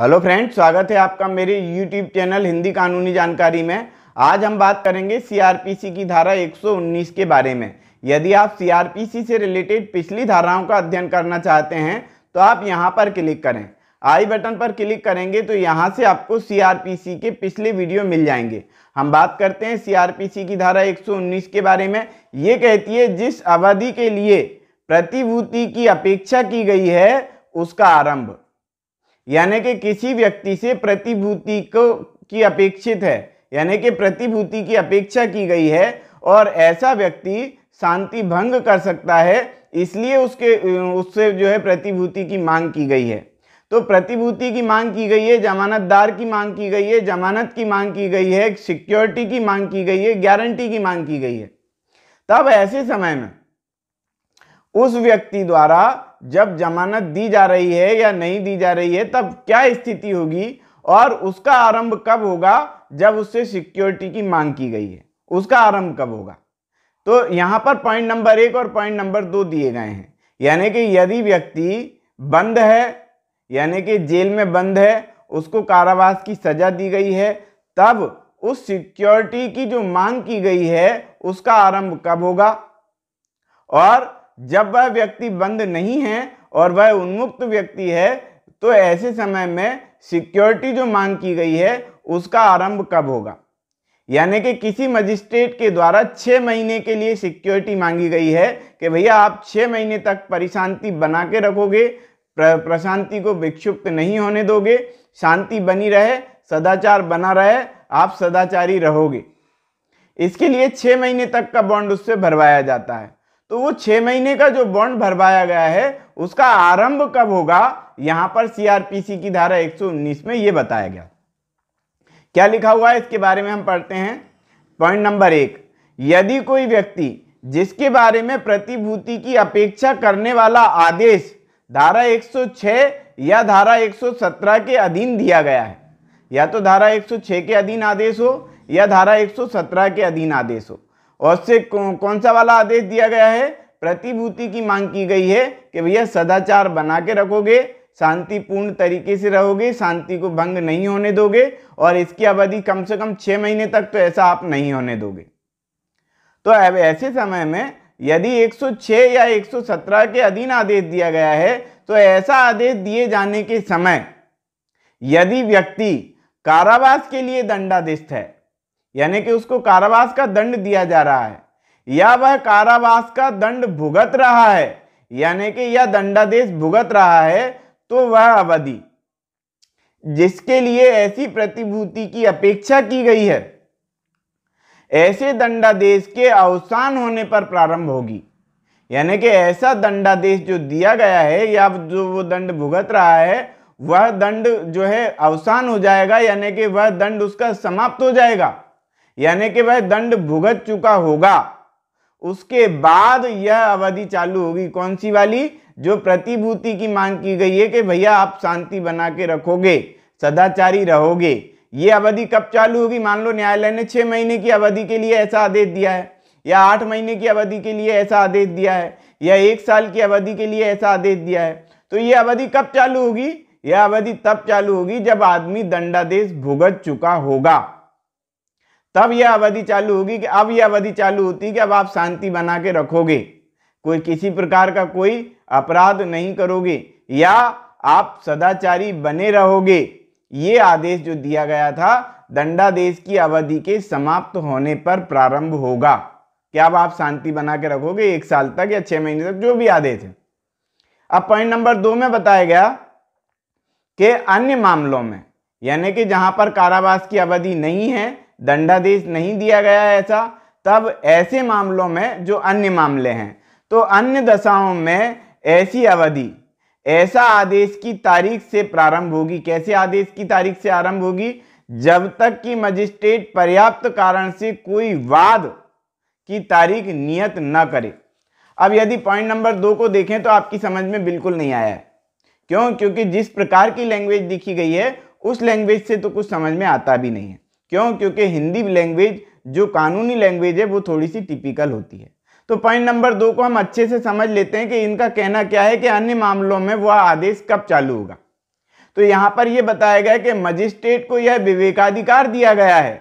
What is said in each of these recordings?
hello friend स्वागत है आपका मेरे यूट्यूब चैनल हिंदी कानूनी जानकारी में आज हम बात करेंगे सीआरपीसी की धारा 119 के बारे में यदि आप सीआरपीसी से रिलेटेड पिछली धाराओं का अध्ययन करना चाहते हैं तो आप यहां पर क्लिक करें आई बटन पर क्लिक करेंगे तो यहां से आपको सीआरपीसी के पिछले वीडियो मिल जाएंगे हम बात करते हैं सी की धारा एक के बारे में ये कहती है जिस अवधि के लिए प्रतिभूति की अपेक्षा की गई है उसका आरंभ यानी कि किसी व्यक्ति से प्रतिभूति को की अपेक्षित है यानी कि प्रतिभूति की अपेक्षा की गई है और ऐसा व्यक्ति शांति भंग कर सकता है इसलिए उसके उससे जो है प्रतिभूति की मांग की गई है तो प्रतिभूति की मांग की गई है जमानतदार की मांग की गई है जमानत की मांग की गई है सिक्योरिटी की मांग की गई है गारंटी की मांग की गई है तब ऐसे समय में उस व्यक्ति द्वारा जब जमानत दी जा रही है या नहीं दी जा रही है तब क्या स्थिति होगी और उसका आरंभ कब होगा जब उससे सिक्योरिटी की मांग की गई है उसका आरंभ कब होगा तो यहाँ पर पॉइंट नंबर एक और पॉइंट नंबर दो दिए गए हैं यानी कि यदि व्यक्ति बंद है यानी कि जेल में बंद है उसको कारावास की सजा दी गई है तब उस सिक्योरिटी की जो मांग की गई है उसका आरंभ कब होगा और जब वह व्यक्ति बंद नहीं है और वह उन्मुक्त व्यक्ति है तो ऐसे समय में सिक्योरिटी जो मांग की गई है उसका आरंभ कब होगा यानी कि किसी मजिस्ट्रेट के द्वारा छः महीने के लिए सिक्योरिटी मांगी गई है कि भैया आप छः महीने तक परिशांति बना के रखोगे प्रशांति को विक्षुप्त नहीं होने दोगे शांति बनी रहे सदाचार बना रहे आप सदाचारी रहोगे इसके लिए छः महीने तक का बॉन्ड उससे भरवाया जाता है तो वो छह महीने का जो बॉन्ड भरवाया गया है उसका आरंभ कब होगा यहां पर सीआरपीसी की धारा एक में यह बताया गया क्या लिखा हुआ है इसके बारे में हम पढ़ते हैं पॉइंट नंबर एक यदि कोई व्यक्ति जिसके बारे में प्रतिभूति की अपेक्षा करने वाला आदेश धारा 106 या धारा 117 के अधीन दिया गया है या तो धारा 106 के अधीन आदेश हो या धारा 117 के अधीन आदेश हो और से कौन सा वाला आदेश दिया गया है प्रतिभूति की मांग की गई है कि भैया सदाचार बना के रखोगे शांतिपूर्ण तरीके से रहोगे शांति को भंग नहीं होने दोगे और इसकी अवधि कम से कम छः महीने तक तो ऐसा आप नहीं होने दोगे तो अब ऐसे समय में यदि 106 या 117 के अधीन आदेश दिया गया है तो ऐसा आदेश दिए जाने के समय यदि व्यक्ति कारावास के लिए दंडादिष्ट है यानी कि उसको कारावास का दंड दिया जा रहा है या वह कारावास का दंड भुगत रहा है यानी कि यह दंडादेश भुगत रहा है तो वह अवधि जिसके लिए ऐसी प्रतिभूति की अपेक्षा की गई है ऐसे दंडादेश के अवसान होने पर प्रारंभ होगी यानी कि ऐसा दंडादेश जो दिया गया है या जो वो दंड भुगत रहा है वह दंड जो है अवसान हो जाएगा यानी कि वह दंड उसका समाप्त हो जाएगा यानी कि वह दंड भुगत चुका होगा उसके बाद यह अवधि चालू होगी कौन सी वाली जो प्रतिभूति की मांग की गई है कि भैया आप शांति बना के रखोगे सदाचारी रहोगे ये अवधि कब चालू होगी मान लो न्यायालय ने छः महीने की अवधि के लिए ऐसा आदेश दिया है या आठ महीने की अवधि के लिए ऐसा आदेश दिया है या एक साल की अवधि के लिए ऐसा आदेश दिया है तो ये अवधि कब चालू होगी यह अवधि तब चालू होगी जब आदमी दंडादेश भुगत चुका होगा तब यह अवधि चालू होगी कि अब यह अवधि चालू होती कि अब आप शांति बना के रखोगे कोई किसी प्रकार का कोई अपराध नहीं करोगे या आप सदाचारी बने रहोगे ये आदेश जो दिया गया था दंडादेश की अवधि के समाप्त होने पर प्रारंभ होगा क्या अब आप शांति बना के रखोगे एक साल तक या छह महीने तक जो भी आदेश है अब पॉइंट नंबर दो में बताया गया कि अन्य मामलों में यानी कि जहां पर कारावास की अवधि नहीं है दंडादेश नहीं दिया गया है ऐसा तब ऐसे मामलों में जो अन्य मामले हैं तो अन्य दशाओं में ऐसी अवधि ऐसा आदेश की तारीख से प्रारंभ होगी कैसे आदेश की तारीख से आरंभ होगी जब तक कि मजिस्ट्रेट पर्याप्त कारण से कोई वाद की तारीख नियत न करे अब यदि पॉइंट नंबर दो को देखें तो आपकी समझ में बिल्कुल नहीं आया है क्यों क्योंकि जिस प्रकार की लैंग्वेज लिखी गई है उस लैंग्वेज से तो कुछ समझ में आता भी नहीं है क्यों क्योंकि हिंदी लैंग्वेज जो कानूनी लैंग्वेज है वो थोड़ी सी टिपिकल होती है तो पॉइंट नंबर दो को हम अच्छे से समझ लेते हैं कि इनका कहना क्या है कि अन्य मामलों में वह आदेश कब चालू होगा तो यहाँ पर यह बताया गया कि मजिस्ट्रेट को यह विवेकाधिकार दिया गया है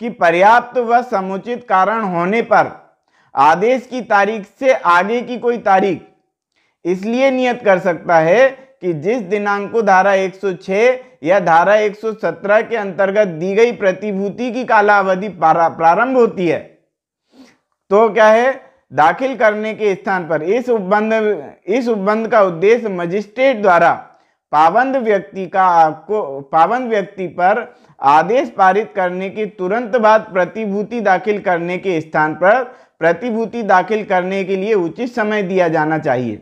कि पर्याप्त व समुचित कारण होने पर आदेश की तारीख से आगे की कोई तारीख इसलिए नियत कर सकता है कि जिस दिनांक को धारा 106 या धारा 117 के अंतर्गत दी गई प्रतिभूति की कालावधि प्रारंभ होती है तो क्या है दाखिल करने के स्थान पर इस उपबंध इस उपबंध का उद्देश्य मजिस्ट्रेट द्वारा पाबंद व्यक्ति का आपको पाबंद व्यक्ति पर आदेश पारित करने के तुरंत बाद प्रतिभूति दाखिल करने के स्थान पर प्रतिभूति दाखिल करने के लिए उचित समय दिया जाना चाहिए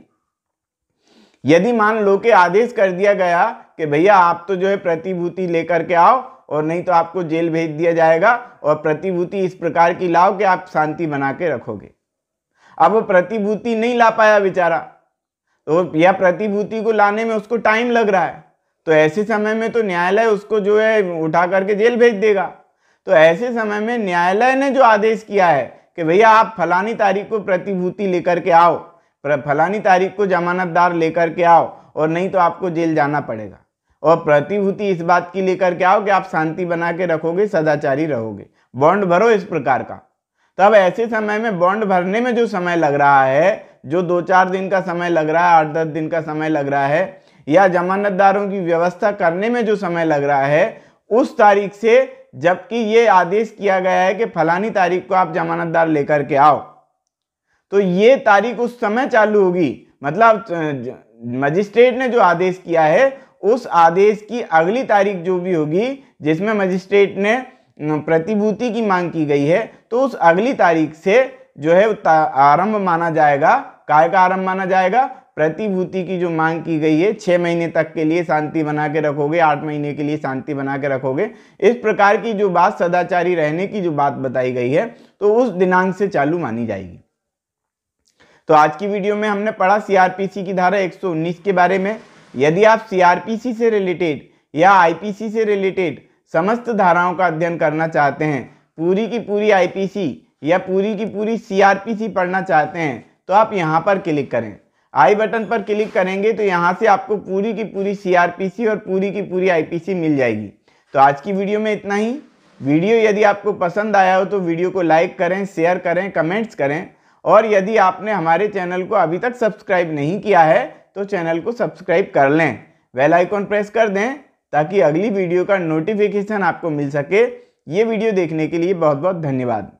यदि मान लो कि आदेश कर दिया गया कि भैया आप तो जो है प्रतिभूति लेकर के आओ और नहीं तो आपको जेल भेज दिया जाएगा और प्रतिभूति इस प्रकार की लाओ कि आप शांति बना के रखोगे अब वो प्रतिभूति नहीं ला पाया बेचारा तो यह प्रतिभूति को लाने में उसको टाइम लग रहा है तो ऐसे समय में तो न्यायालय उसको जो है उठा करके जेल भेज देगा तो ऐसे समय में न्यायालय ने जो आदेश किया है कि भैया आप फलानी तारीख को प्रतिभूति लेकर के आओ फलानी तारीख को जमानतदार लेकर के आओ और नहीं तो आपको जेल जाना पड़ेगा और प्रतिभूति इस बात की लेकर के आओ कि आप शांति बना के रखोगे सदाचारी रहोगे बॉन्ड भरो इस प्रकार का तब तो ऐसे समय में बॉन्ड भरने में जो समय लग रहा है जो दो चार दिन का समय लग रहा है आठ दस दिन का समय लग रहा है या जमानतदारों की व्यवस्था करने में जो समय लग रहा है उस तारीख से जबकि ये आदेश किया गया है कि फलानी तारीख को आप जमानतदार लेकर के आओ तो ये तारीख उस समय चालू होगी मतलब मजिस्ट्रेट ने जो आदेश किया है उस आदेश की अगली तारीख जो भी होगी जिसमें मजिस्ट्रेट ने प्रतिभूति की मांग की गई है तो उस अगली तारीख से जो है आरंभ माना जाएगा काय का आरंभ माना जाएगा प्रतिभूति की जो मांग की गई है छः महीने तक के लिए शांति बना के रखोगे आठ महीने के लिए शांति बना के रखोगे इस प्रकार की जो बात सदाचारी रहने की जो बात बताई गई है तो उस दिनांक से चालू मानी जाएगी तो आज की वीडियो में हमने पढ़ा सीआरपीसी की धारा 119 के बारे में यदि आप सीआरपीसी से रिलेटेड या आईपीसी से रिलेटेड समस्त धाराओं का अध्ययन करना चाहते हैं पूरी की पूरी आईपीसी या पूरी की पूरी सीआरपीसी पढ़ना चाहते हैं तो आप यहाँ पर क्लिक करें आई बटन पर क्लिक करेंगे तो यहाँ से आपको पूरी की पूरी सी और पूरी की पूरी आई मिल जाएगी तो आज की वीडियो में इतना ही वीडियो यदि आपको पसंद आया हो तो वीडियो को लाइक करें शेयर करें कमेंट्स करें और यदि आपने हमारे चैनल को अभी तक सब्सक्राइब नहीं किया है तो चैनल को सब्सक्राइब कर लें वेल आइकॉन प्रेस कर दें ताकि अगली वीडियो का नोटिफिकेशन आपको मिल सके ये वीडियो देखने के लिए बहुत बहुत धन्यवाद